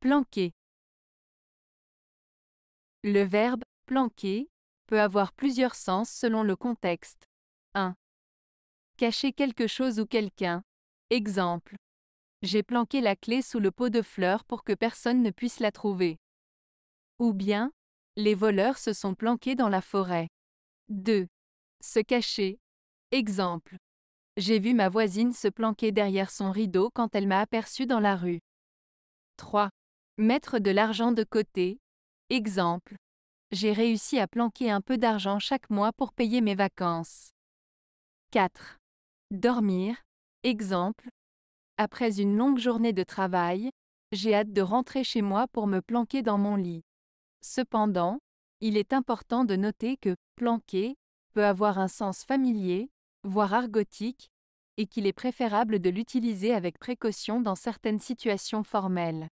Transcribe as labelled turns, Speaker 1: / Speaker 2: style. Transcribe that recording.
Speaker 1: Planquer. Le verbe
Speaker 2: planquer peut avoir plusieurs sens selon le contexte. 1. Cacher quelque chose ou quelqu'un. Exemple. J'ai planqué la clé sous le pot de fleurs pour que personne ne puisse la trouver. Ou bien, les voleurs se sont planqués dans la forêt. 2. Se cacher. Exemple. J'ai vu ma voisine se planquer derrière son rideau quand elle m'a aperçu dans la rue. 3. Mettre de l'argent de côté. Exemple. J'ai réussi à planquer un peu d'argent chaque mois pour payer mes vacances. 4. Dormir. Exemple. Après une longue journée de travail, j'ai hâte de rentrer chez moi pour me planquer dans mon lit. Cependant, il est important de noter que planquer peut avoir un sens familier, voire argotique, et qu'il est préférable de l'utiliser avec précaution dans certaines situations
Speaker 1: formelles.